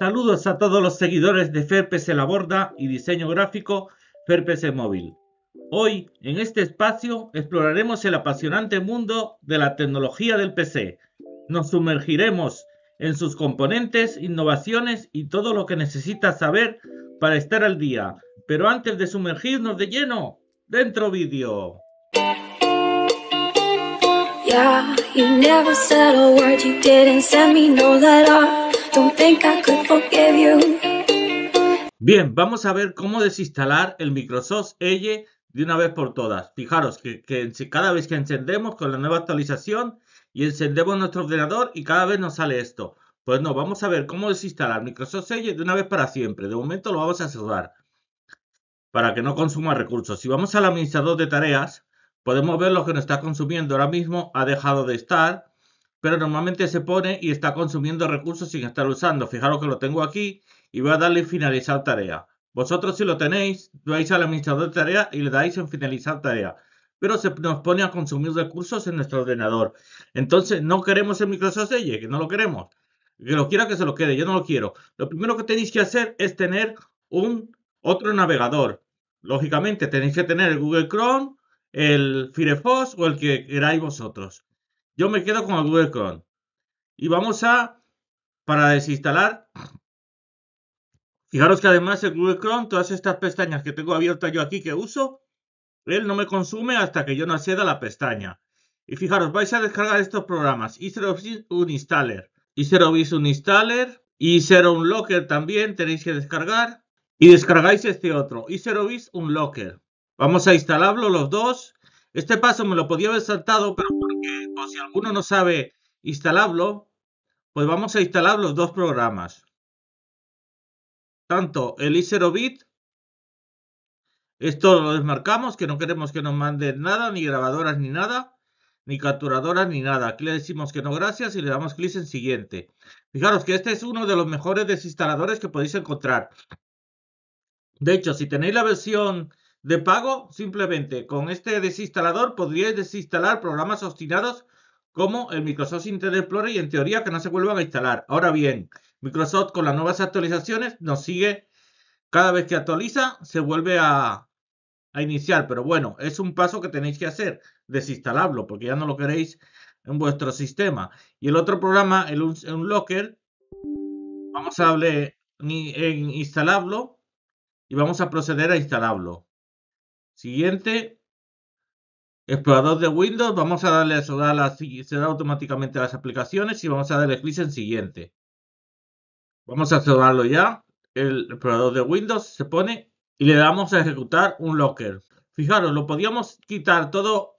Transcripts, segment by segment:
Saludos a todos los seguidores de FERPC La Borda y Diseño Gráfico FERPC Móvil. Hoy, en este espacio, exploraremos el apasionante mundo de la tecnología del PC. Nos sumergiremos en sus componentes, innovaciones y todo lo que necesitas saber para estar al día. Pero antes de sumergirnos de lleno, dentro vídeo. Yeah, Bien, vamos a ver cómo desinstalar el Microsoft Edge de una vez por todas. Fijaros que, que, cada vez que encendemos con la nueva actualización y encendemos nuestro ordenador y cada vez nos sale esto. Pues no, vamos a ver cómo desinstalar Microsoft Edge de una vez para siempre. De momento lo vamos a cerrar para que no consuma recursos. Si vamos al administrador de tareas, podemos ver lo que nos está consumiendo. Ahora mismo ha dejado de estar pero normalmente se pone y está consumiendo recursos sin estar usando. Fijaros que lo tengo aquí y voy a darle finalizar tarea. Vosotros si lo tenéis, vais al administrador de tarea y le dais en finalizar tarea. Pero se nos pone a consumir recursos en nuestro ordenador. Entonces, no queremos el Microsoft Edge, que no lo queremos. Que lo quiera que se lo quede, yo no lo quiero. Lo primero que tenéis que hacer es tener un otro navegador. Lógicamente, tenéis que tener el Google Chrome, el Firefox o el que queráis vosotros. Yo me quedo con Google Chrome. Y vamos a, para desinstalar, fijaros que además el Google Chrome, todas estas pestañas que tengo abiertas yo aquí que uso, él no me consume hasta que yo no acceda a la pestaña. Y fijaros, vais a descargar estos programas, installer. Uninstaller, Easter Uninstaller, Easter Locker también tenéis que descargar, y descargáis este otro, un Locker. Vamos a instalarlo los dos este paso me lo podía haber saltado, pero si alguno no sabe instalarlo, pues vamos a instalar los dos programas. Tanto el i bit esto lo desmarcamos, que no queremos que nos manden nada, ni grabadoras ni nada, ni capturadoras ni nada. Aquí le decimos que no gracias y le damos clic en siguiente. Fijaros que este es uno de los mejores desinstaladores que podéis encontrar. De hecho, si tenéis la versión de pago, simplemente con este desinstalador podríais desinstalar programas obstinados como el Microsoft Internet Explorer y en teoría que no se vuelvan a instalar. Ahora bien, Microsoft con las nuevas actualizaciones nos sigue, cada vez que actualiza se vuelve a, a iniciar, pero bueno, es un paso que tenéis que hacer, desinstalarlo porque ya no lo queréis en vuestro sistema. Y el otro programa, el Locker vamos a hablar en instalarlo y vamos a proceder a instalarlo. Siguiente. Explorador de Windows. Vamos a darle a las se da automáticamente a las aplicaciones y vamos a darle clic en siguiente. Vamos a cerrarlo ya. El explorador de Windows se pone y le damos a ejecutar un locker. Fijaros, lo podíamos quitar todo,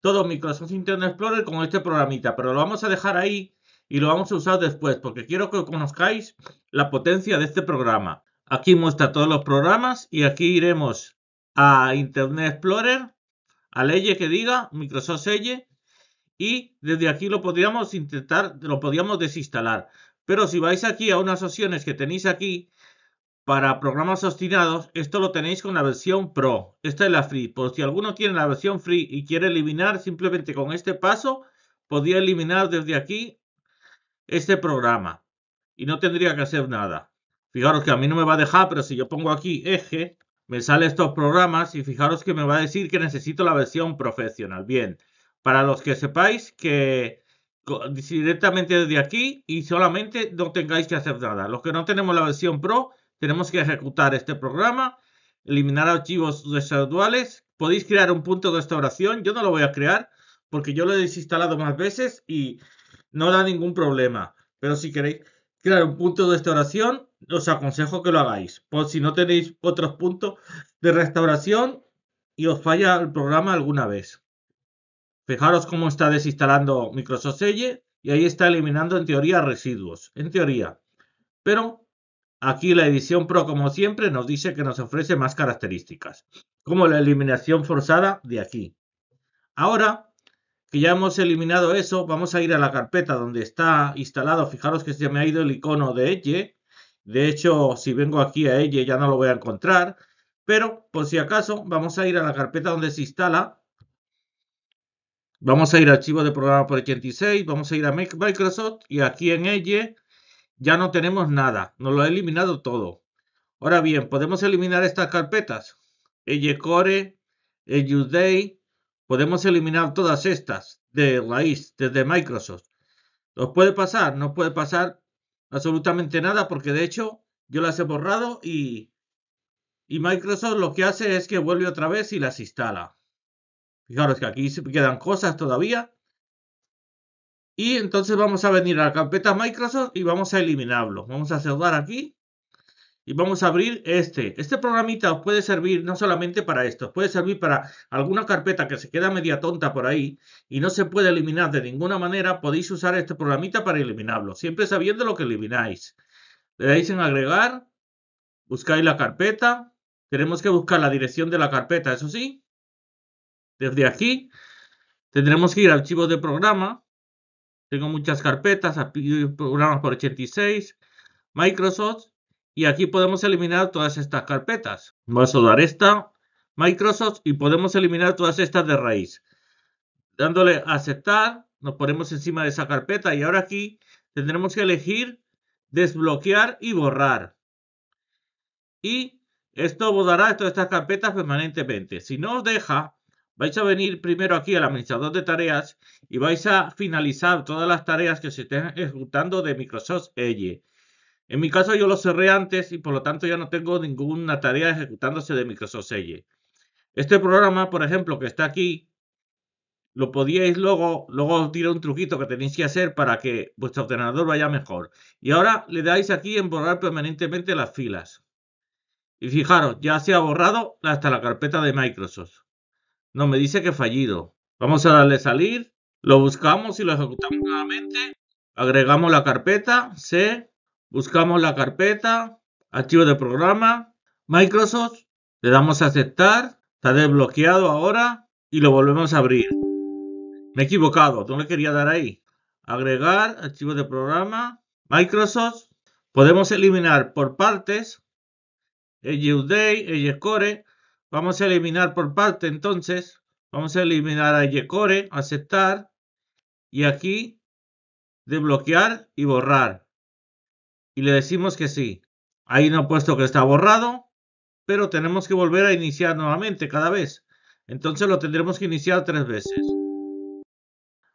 todo Microsoft Internet Explorer con este programita, pero lo vamos a dejar ahí y lo vamos a usar después porque quiero que conozcáis la potencia de este programa. Aquí muestra todos los programas y aquí iremos a Internet Explorer, a Leyes que diga, Microsoft Edge, y desde aquí lo podríamos intentar, lo podríamos desinstalar. Pero si vais aquí a unas opciones que tenéis aquí para programas obstinados, esto lo tenéis con la versión Pro. Esta es la free. Por si alguno tiene la versión free y quiere eliminar, simplemente con este paso, podría eliminar desde aquí este programa. Y no tendría que hacer nada. Fijaros que a mí no me va a dejar, pero si yo pongo aquí eje, me sale estos programas y fijaros que me va a decir que necesito la versión profesional. Bien, para los que sepáis que directamente desde aquí y solamente no tengáis que hacer nada. Los que no tenemos la versión pro, tenemos que ejecutar este programa, eliminar archivos residuales. Podéis crear un punto de restauración. Yo no lo voy a crear porque yo lo he desinstalado más veces y no da ningún problema. Pero si queréis crear un punto de restauración, os aconsejo que lo hagáis. Por si no tenéis otros puntos de restauración y os falla el programa alguna vez. Fijaros cómo está desinstalando Microsoft Edge y ahí está eliminando en teoría residuos, en teoría. Pero aquí la edición Pro como siempre nos dice que nos ofrece más características, como la eliminación forzada de aquí. Ahora ya hemos eliminado eso, vamos a ir a la carpeta donde está instalado. Fijaros que se me ha ido el icono de ella De hecho, si vengo aquí a ella ya no lo voy a encontrar. Pero, por si acaso, vamos a ir a la carpeta donde se instala. Vamos a ir a archivo de programa por 86, vamos a ir a Microsoft y aquí en ella ya no tenemos nada. Nos lo ha eliminado todo. Ahora bien, podemos eliminar estas carpetas. Edge Core, Edge Day, Podemos eliminar todas estas de raíz desde Microsoft. ¿Nos puede pasar? No puede pasar absolutamente nada porque de hecho yo las he borrado y, Microsoft lo que hace es que vuelve otra vez y las instala. Fijaros que aquí quedan cosas todavía. Y entonces vamos a venir a la carpeta Microsoft y vamos a eliminarlo. Vamos a cerrar aquí y vamos a abrir este. Este programita os puede servir no solamente para esto, os puede servir para alguna carpeta que se queda media tonta por ahí y no se puede eliminar de ninguna manera. Podéis usar este programita para eliminarlo, siempre sabiendo lo que elimináis. Le dais en agregar, buscáis la carpeta. Tenemos que buscar la dirección de la carpeta, eso sí. Desde aquí tendremos que ir a archivos de programa. Tengo muchas carpetas, programas por 86, Microsoft y aquí podemos eliminar todas estas carpetas. Vamos a dar esta, Microsoft, y podemos eliminar todas estas de raíz. Dándole a aceptar, nos ponemos encima de esa carpeta y ahora aquí tendremos que elegir desbloquear y borrar. Y esto borrará todas estas carpetas permanentemente. Si no os deja, vais a venir primero aquí al administrador de tareas y vais a finalizar todas las tareas que se estén ejecutando de Microsoft Edge. En mi caso yo lo cerré antes y por lo tanto ya no tengo ninguna tarea ejecutándose de Microsoft Edge. Este programa, por ejemplo, que está aquí, lo podíais luego, luego os diré un truquito que tenéis que hacer para que vuestro ordenador vaya mejor. Y ahora le dais aquí en borrar permanentemente las filas. Y fijaros, ya se ha borrado hasta la carpeta de Microsoft. No, me dice que fallido. Vamos a darle salir, lo buscamos y lo ejecutamos nuevamente. Agregamos la carpeta, C, buscamos la carpeta, archivo de programa, Microsoft, le damos a aceptar, está desbloqueado ahora y lo volvemos a abrir. Me he equivocado, no le quería dar ahí. Agregar, archivo de programa, Microsoft. Podemos eliminar por partes, EyeUday, Core. Vamos a eliminar por parte entonces. Vamos a eliminar a Core, aceptar. Y aquí, desbloquear y borrar y le decimos que sí. Ahí no ha puesto que está borrado, pero tenemos que volver a iniciar nuevamente cada vez. Entonces lo tendremos que iniciar tres veces.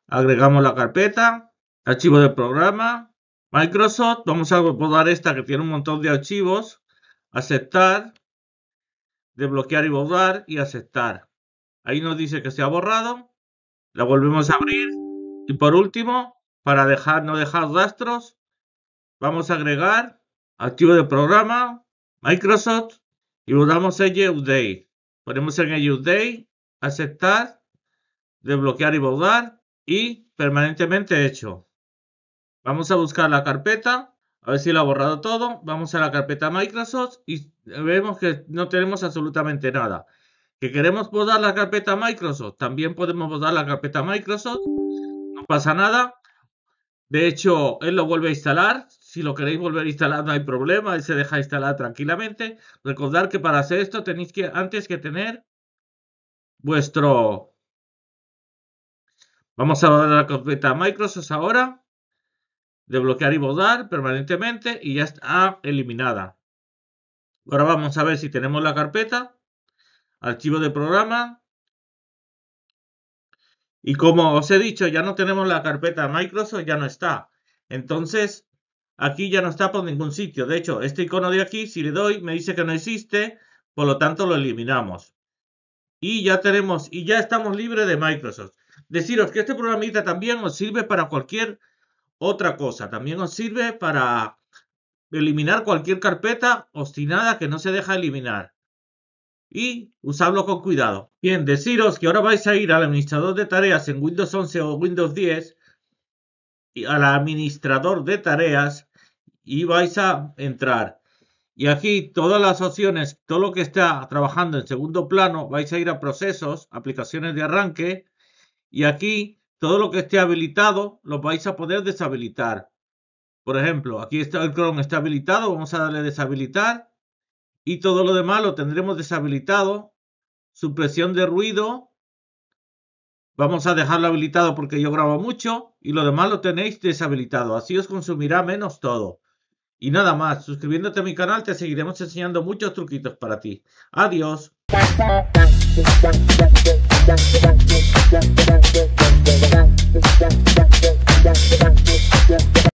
Agregamos la carpeta, archivo del programa, Microsoft, vamos a borrar esta que tiene un montón de archivos, aceptar, desbloquear y borrar y aceptar. Ahí nos dice que se ha borrado, la volvemos a abrir y por último, para dejar, no dejar rastros, Vamos a agregar activo de programa, Microsoft y damos Edge Update. Ponemos en Edge Update, aceptar, desbloquear y borrar y permanentemente hecho. Vamos a buscar la carpeta, a ver si la ha borrado todo. Vamos a la carpeta Microsoft y vemos que no tenemos absolutamente nada. Que queremos borrar la carpeta Microsoft, también podemos borrar la carpeta Microsoft, no pasa nada. De hecho, él lo vuelve a instalar, si lo queréis volver a instalar no hay problema, se deja instalar tranquilamente. Recordad que para hacer esto tenéis que antes que tener vuestro... Vamos a dar la carpeta Microsoft ahora. Desbloquear y borrar permanentemente y ya está eliminada. Ahora vamos a ver si tenemos la carpeta. Archivo de programa. Y como os he dicho, ya no tenemos la carpeta Microsoft, ya no está. Entonces, Aquí ya no está por ningún sitio. De hecho, este icono de aquí, si le doy, me dice que no existe. Por lo tanto, lo eliminamos. Y ya tenemos, y ya estamos libres de Microsoft. Deciros que este programita también os sirve para cualquier otra cosa. También os sirve para eliminar cualquier carpeta obstinada que no se deja eliminar. Y usarlo con cuidado. Bien, deciros que ahora vais a ir al administrador de tareas en Windows 11 o Windows 10 al administrador de tareas y vais a entrar. Y aquí todas las opciones, todo lo que está trabajando en segundo plano, vais a ir a procesos, aplicaciones de arranque. Y aquí todo lo que esté habilitado, lo vais a poder deshabilitar. Por ejemplo, aquí está el Chrome está habilitado, vamos a darle deshabilitar. Y todo lo demás lo tendremos deshabilitado. Supresión de ruido, Vamos a dejarlo habilitado porque yo grabo mucho y lo demás lo tenéis deshabilitado. Así os consumirá menos todo. Y nada más, suscribiéndote a mi canal te seguiremos enseñando muchos truquitos para ti. Adiós.